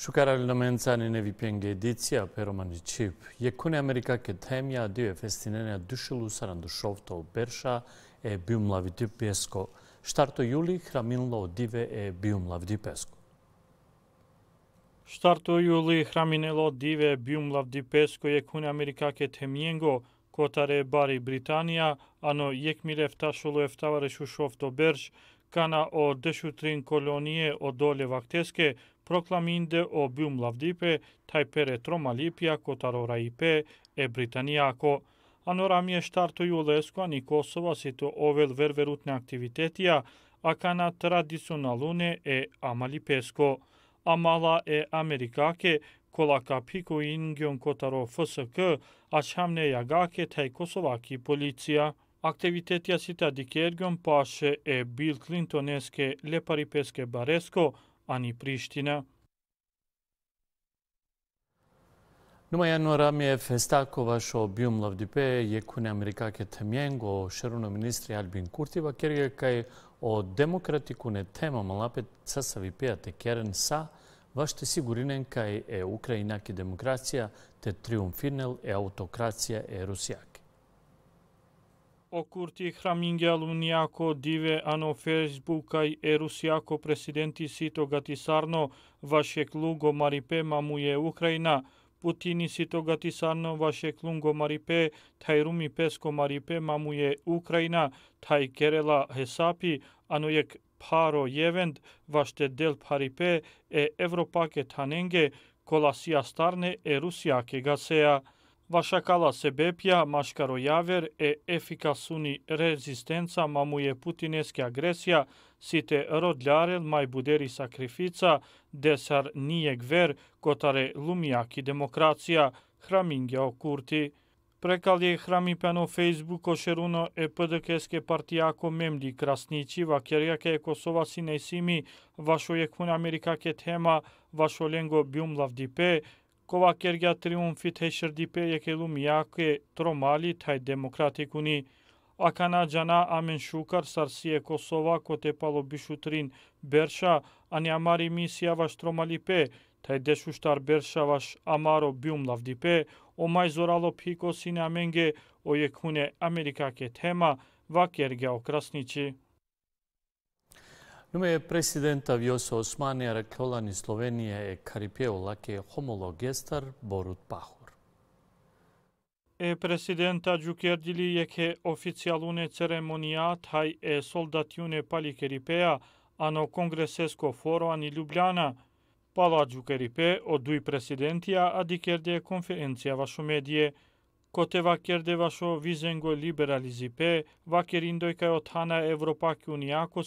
Շուկարալնամենցանի նևիպենգեդիցի ապերոմանիչիպ, եկունի ամերիկա կետեմյա դիվ է վեստինենյա դուշիլ ուսարան դուշով տո բերշա է բյում լավիտի պեսկո, շտարտո յուլի հրամինլո դիվ է բյում Штарто јули храминело од диве դիվ է բյում լավիտի պեսկո եկունի ամերիկա կետեմյենգո, կոտար է բարի Բրիտանիա, անո եկմիր էվտաշոլու էվտավարը շուշով տո բերշ, կանա од դշուտրին կոլոնիե օ դոլե վակտեսկե proklaminde o bium lavdipe, taj pere tromalipja, kotarora ipe e britaniako. Anora mi e shtartu ju lesko, ani Kosova si të ovel ververut në aktivitetia, a kana tradicionalune e amalipesko. Amala e Amerikake, kola piku ingion kotaro ashamne a qamne jagake taj Kosovaki policia. Aktivitetja sita të pashe e Bill Clintoneske, leparipeske Baresko, a ni Priština. Numa januarame festako vašo bium lavdipe jekune Amerikake temjengo šeruno ministri Albin Kurtiva je kaj o demokratikune tema malapet sasavi pijate keren sa vašte sigurinen kaj e Ukrajinaki demokracija te triumfinel e autokracija e Rusijak. Окурти храмингја лунијако диве ано фейсбукај ерусијако президенти ситогати сарно ваше клуго марипе му е Украина. Путини ситогати сарно ваше клунго марипе тајруми песко марипе маму е Украина тај керела хесапи ано јек паро јевенд ваште дел парипе е Европаке таненге коласија старне е Русија ке гасеа. Вашакала себепја, машкаро јавер е ефикасуни резистенца е путинески агресија, сите родлјарел мај будери сакрифица, десар ние гвер, котаре лумијаки демокрација, храмингјао курти. Прекали храмипено Фейсбуко ошеруно е ПДКСК партијако мемди красничи ва керјаке е Косова сине сими, вашо јекун Америка ке тема, вашо ленго бјумлав лавдипе. Կովակերգյա տրիումֆի թե շրդիպե եկելու միակը տրոմալի թայ դեմոկրատիկունի ականաջանա ամեն շուկար սարսիե Կոսովա կոտեպալո բիշուտրին բերշա անյամարի միսիավաշ տրոմալիպե թայ դեշուշտար բերշավաշ ամարո բյում լավդիպե օմայ զորալո փիկոսին ամենգե օյեքունե ամերիկակե թեմա վակերգյա օկրասնիչի Nume je presidenta Vjosa Osmanija Rekolani Slovenije je karipeo lake homologestar Borut Pahu. e presidenta Gjukier Dili e ke oficialune ceremoniat haj e soldatjune pali Keripea ano kongresesko foro ani Ljubljana. Pala Gjukeripe o duj presidentia adikerde konferencija vašo medije. Котева вашо визенго либерализипе, вакер индојка од хана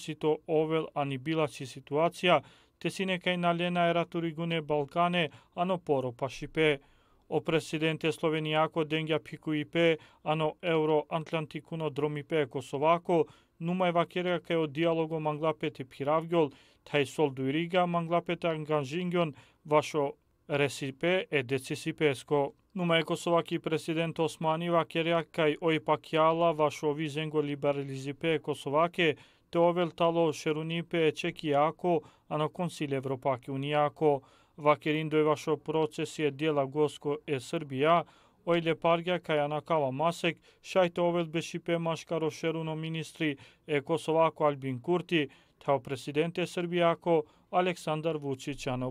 си то овел анибилачи ситуација, тесине кај налена ературигуне Балкане, ано поро пашипе. О пресиденте Словенијако денѓа пикуипе, ано евроатлантикуно дромипе Косовако, нума евакерија кај од диалого манглапете пиравгјол, тај сол дурига манглапете Анганжингјон, вашо ресипе е децисипеско. Numai că e Kosovaki e president Osmaniva kerea kaj oi pakiala vasho vizengo liberalizipe Kosovake te ovel talo sherunipe Čekijako, a na Konsilje Evropake Unijako. Vakerindo je vašo proces je djela Gosko e Srbija, oj lepargja kaj anakava masek, šajte ovel bešipe maškaro šeruno ministri e Kosovako Albin Kurti, teo presidente Srbijako Aleksandar Vučić na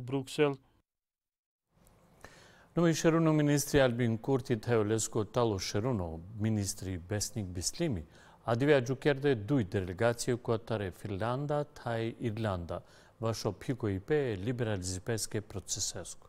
šeruno ministri Albin Curti, Teolescu, Talo šeruno, ministri Besnik Bislimi, adivea đukerde dui delegacije koja tare Finlanda, taj Irlanda, vašo piko i pe liberalizipeske procesesku.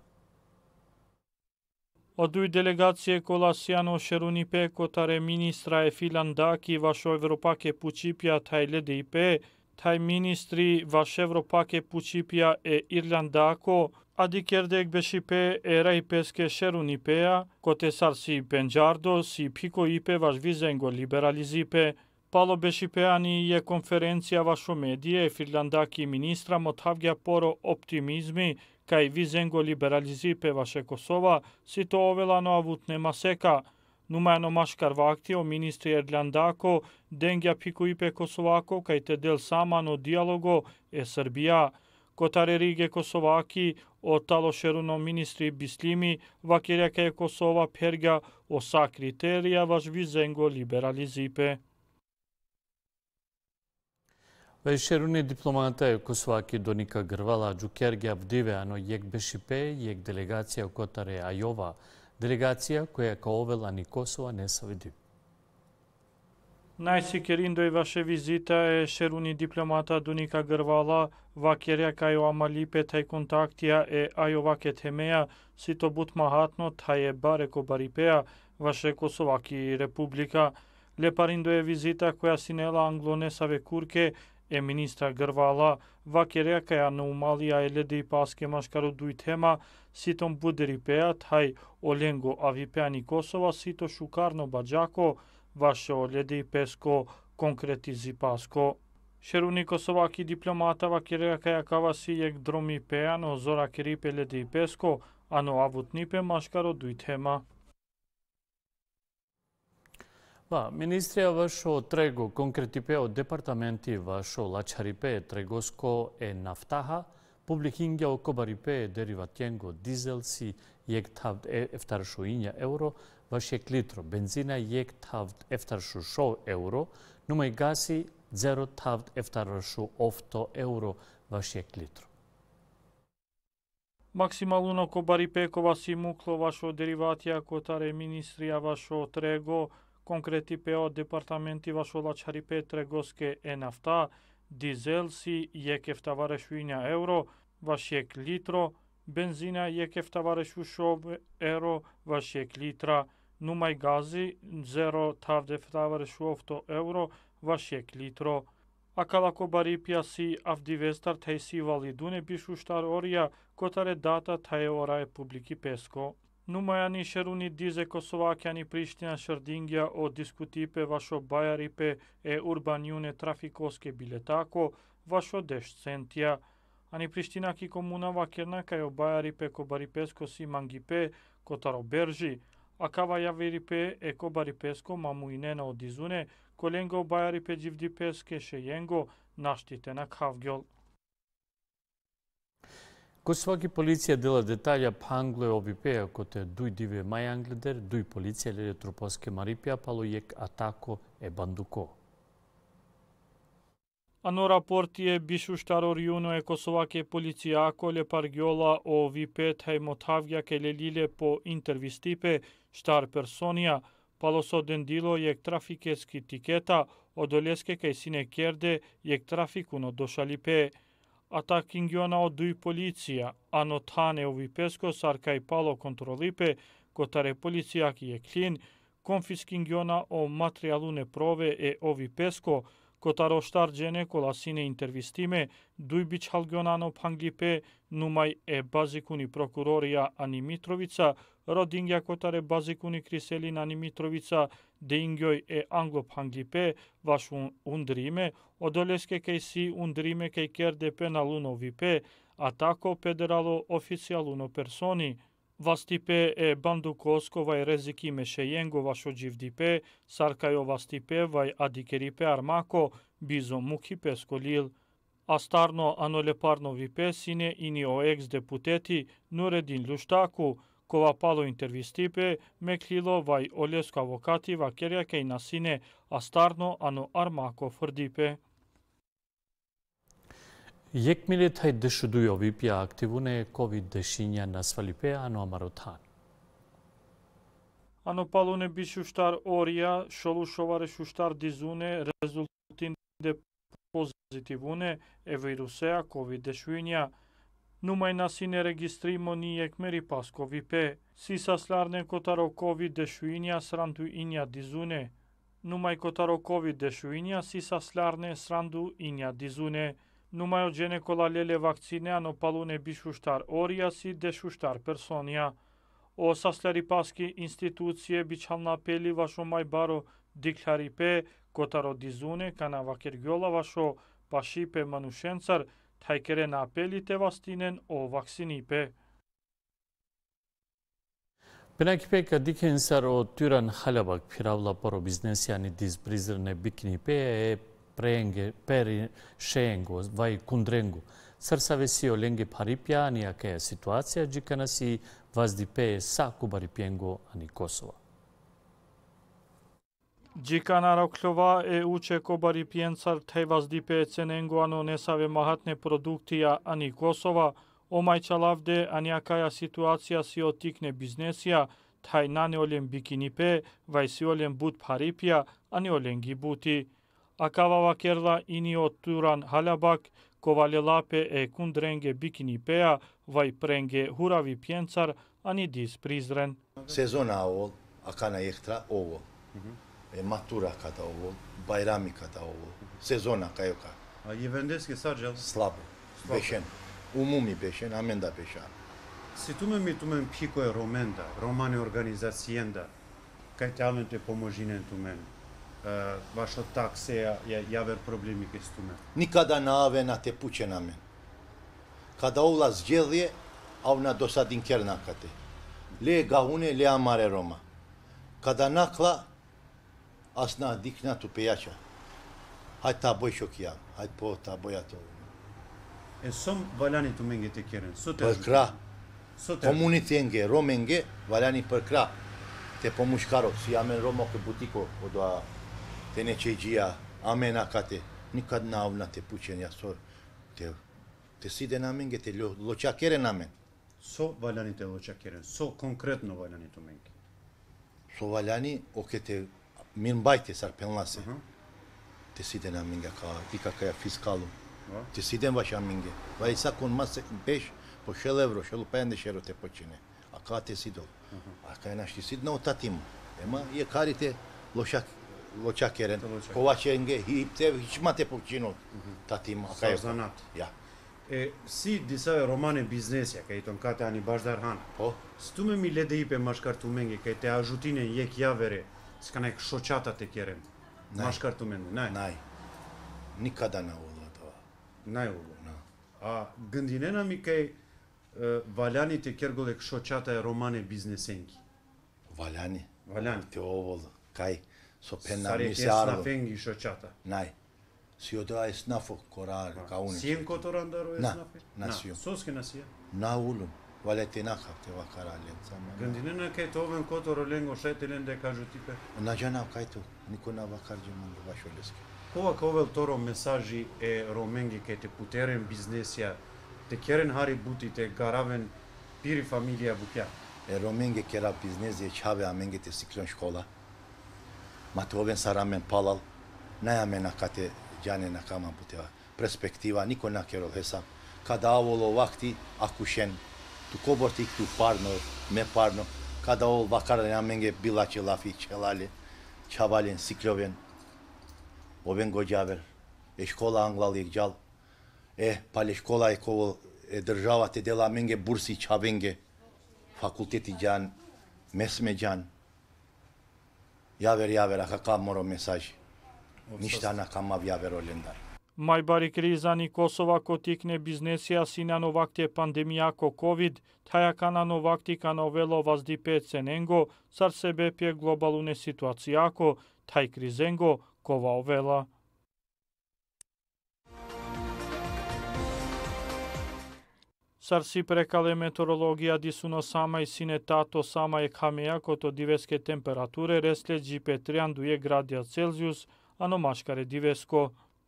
od dui delegacje kolasiano sherunipe kotare ministra e Finlandaki vašo evropake pučipja taj ledipe, taj ministri vaš evropake pučipja e Irlandako, Adicherdek beshipe era ipes ke sherun ipea, kote sarsi benjardo si piko ipe vaš vizengo liberalizipe. Palo Bešipeani je konferencija vašo medije e finlandaki ministra motavgja poro optimizmi kaj vizengo liberalizipe vaše Kosova si to ovelano avutne maseka. Numeno mashkar vakti o ministri Erdlandako dengja piku ipe Kosovako kaj te del samano dialogo e Srbija. Kotare rige Kosovaki od talo ministri bislimi, Vakirjaka je Kosova prigao sa kriterija vaš vizengo liberalizipe. Već šeruni diplomata je Kosovaki Donika Grvala Đukjerge diveano je kbešipe i je delegacija u Kotare Ajova, delegacija koja kaovela ni Kosova, ni Најсикер индој ваше визита е шеруни дипломата Дуника Грвала, вакерја кај амалипе тај контактија е ајоваке темеја, сито бут махатно тај е бареко барипеа, ваше Косоваки република. Лепар индој е визита која синела англонесаве курке, е министра Грвала, вакерја кај наумалија е леди и паске машкаро дуј тема, ситом будери пеа, тај оленго авипеани Косова, сито шукарно баджако, ваше одледи песко конкретизи паско. Шеруникос Косоваки дипломатава кирега кая кава си ек дроми пеано зора кирипе леди песко, а но авут нипе машкаро дуй тема. Ба, министрија вашо трего конкретипе од департаменти вашо лачарипе трегоско е нафтаха, публикинге окобарипе дериватенго дизел си ек тавд ефтаршо иња евро, bëshjek litro, benzina jek tavt euro, nëmëj gasi 0 tavt eftarëshu ofto euro bëshjek litro. Maksimaluno ko Baripekova si muklo vasho derivatja kotare ministrija vasho trego, konkreti peo departamenti vasho la qaripe tregoske e nafta, dizel si jek eftavareshuinja euro, vashjek litro, benzina jek eftavareshu shob euro, vashjek litra, нумај гази, зеро тав дефтава решувавто евро, вашек литро. Акалако кала ко бари пија си авдивестар тај си вали дуне бишу орија, котаре дата тај ора е публики песко. Нумај ани шеруни дизе Косоваќа ни Приштина Шардингија од дискутипе вашо Бајарипе е урбан јуне трафиковске билетако, вашо дешцентија. Ани Приштина ки комунава кернака е Бајарипе ко Барипеско си Мангипе, котаро Бержи, акава јавирипе бари песко од одизуне коленго пе дживди песке шејенго наштитена кавгјол. Косваки полиција дела детаља па пе, ако коте дуј диве мај англедер, дуј полиција леле трупоске марипја пало јек атако е бандуко. Ano raportje bishu shtaror juno e Kosovake policiako le pargjolla o vipet hajmotavja ke lelile po intervistipe shtar personia, paloso dendilo jek trafikeski tiketa, odoleske трафикуно sine kerde jek trafikuno doshalipe. Ata kingjona o duj policija, ano tane o vipesko sar kaj palo kontrolipe, kotare policijaki jek klin, konfiskingjona o materialune prove e ovi pesko, Cotaroștar gene cola sine intervistime, dui bici halgionano pangipe, numai e bazicuni procuroria Animitrovica, rodingia cotare bazicuni Criselin Animitrovica, de ingioi e anglo pangipe, vaș undrime, odolesche că si undrime că i chiar de penal uno vipe, atako pederalo oficial uno personii. Вастипе е банду коскова и резики мешејенгова шо дживдипе, саркајо вастипе вај адикерипе армако, бизо Муки сколил. А старно анолепарно випе сине и о екс депутети Нуредин Луштаку, кова пало интервистипе, меклило вај олеско авокати ва керјаке и насине, а старно ано армако фрдипе. Yekmili thay dışu duyo vipya aktivune COVID dışinya nasvalipe anu amarutan. Ано палуне би шуштар орија, шолу шоваре шуштар дизуне, резултин де позитивуне е вирусеа ковид дешуиња. Нумај на сине регистримо ни екмери паскови пе. Си сасларне котаро ковид дешуиња сранду иња дизуне. Нумај котаро ковид дешуиња си сасларне сранду иња дизуне. Numai o ginecolalele vaccțineanu palune bișuștar oriasi de șuștar personia. O sasleri paschi instituție bicealna peli vașo mai baro diclaripe cotaro dizune canavachergiola vașo pașipe mănușențar թայկերեն ապելի տևաստինեն օ վակսինիպե։ Բնակիպեքը դիքենսար օ տյուրան խալաբակ պիրավլապարո բիզնեսյանի դիզ բրիզրն է բիկնիպե է prenge peri, šejengo, vaj, kundrengu. Srceve si joj lenge paripija, nijakaja situacija, džika nasi vazdipeje saku a ani Kosova. Džika narokljava e uče ko baripijen car taj vazdipeje cenengu ano nesave mahatne produktija, ani Kosova. Oma i čalavde, akaja situacija si otikne biznesija, taj na ne oljem bikinipe, vaj si but paripija, ani olengi buti. Акава Керла ини од Туран Халябак, Ковале Лапе е Кундренге Бикини Пеа, Вај Пренге Хурави Пенцар, а ни Дис Призрен. Сезона овол, на ехтра ово, е матура ката ово, байрами ката ово, сезона кајока. А Јевендески саджел? Слабо, бешен, умуми бешен, аменда бешан. Ситуме ми тумен пико е роменда, романе организацијенда, кај таленте поможинен тумен. vasho tak se ja, ja, problemi kështu me. Ni kada na ave na te puqen amen. Kada u la zgjedhje, au na dosa din din kërna këti. Le gahune, le amare Roma. Kada nakla, asna dikna të pejaqa. Hajt ta boj shok javë, hajt po ta boj ato. E som valani të mengi të kjerën, sot e... Për kra, komunit e nge, Rome nge, valani për kra, te po mushkaro, si jam Roma këtë butiko, o po doa tenechejia amenakate nikad naavna te puchen ya sor te te siden amen ge te lo lochakeren amen so valani te lochakeren so konkretno valani tu menk so valani okete min bajte sar penlase uh -huh. te siden amen ge ka ikakaya fiskalum uh -huh. te siden vaş amen ge vaisa konmaz 5 po shel evro shel pende shero te pochine aka te sidol uh -huh. aka nash te sidno tatim ema ye karite lochak loqa keren, kova që nge hipteve, që ma te përqinot, po mhm. ta ti ma kajo. Po. Ja. E, si disa e romane biznesja, ka i tonë ka të anë i po, S'tu tu me mi le dhe ipe mashkar të mengi, ka i te ajutinën je kjavere, së ka nëjë këshoqata të keren, mashkar të mengi, naj? Naj. Ni kada në ullë ato. Naj ullë. Na. A gëndinena mi ka i valani të kergullë e këshoqata e romane biznesenki? Valani? Valani. Te ovullë, Kaj. Sopennami se ardo. fengi shoqata. Naj. Si o da esnafo korar ka unë. Si në kotoran daro esnafi? Na, na si. Sos kena si. Na ulum. Valet na hafte va karalen sama. Gëndinë në këtovën kotor lengo shetilën de kajutipe. Na jana kajtu. na va kargjumën va sholeske. Kova kovel toro mesajji e romengi ke të puterin biznesja të kjerën hari buti të garaven piri familja bukja. E romengi kera biznesi e qabe amengi te siklon shkolla. Matoven saramen palal, najamena kate janena kama puteva. Perspektiva niko nakerol hesam. Kada avolo vakti akushen tu kobortik tu parno me parno. Kada ol vakar namenge bilaçi lafi çelali. Çabalin sikloven. Oven gojaver. Eşkola anglali cal. E paleşkola ekovol e, e, e država te dela menge bursi çavenge. Fakulteti can, mesmecan, Јавер, јавер, аха кам моро месаж Ништа на камав јавер олендар. Мајбари кризани Косова тикне бизнесија си на новакте пандемија ко ковид, таја кана новакти кана овело ваздипе цененго, сар глобалу не глобалуне ситуацијако, тај кризенго, кова овела. Сар си прекале метеорологија дисуно сама и сине тато сама е камеја кото дивеске температуре ресле джипе триандује градија Целзиус, а машкаре дивеско.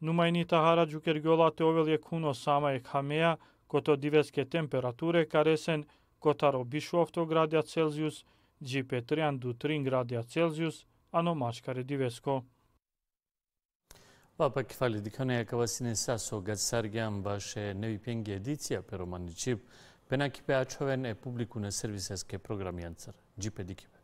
Нумајни тахара джукергјола овел е куно сама е камеја кото дивеске температуре каресен котаро Бишофто градија Целзиус, джипе трианду трин градија Целзиус, а машкаре дивеско. Папа кефали дикане кавасине сасогат саргиан баше неви пенги едиција пероманичип, пенаки пеачовен е публику на сервисеске програмијанцар. Джипе дикип.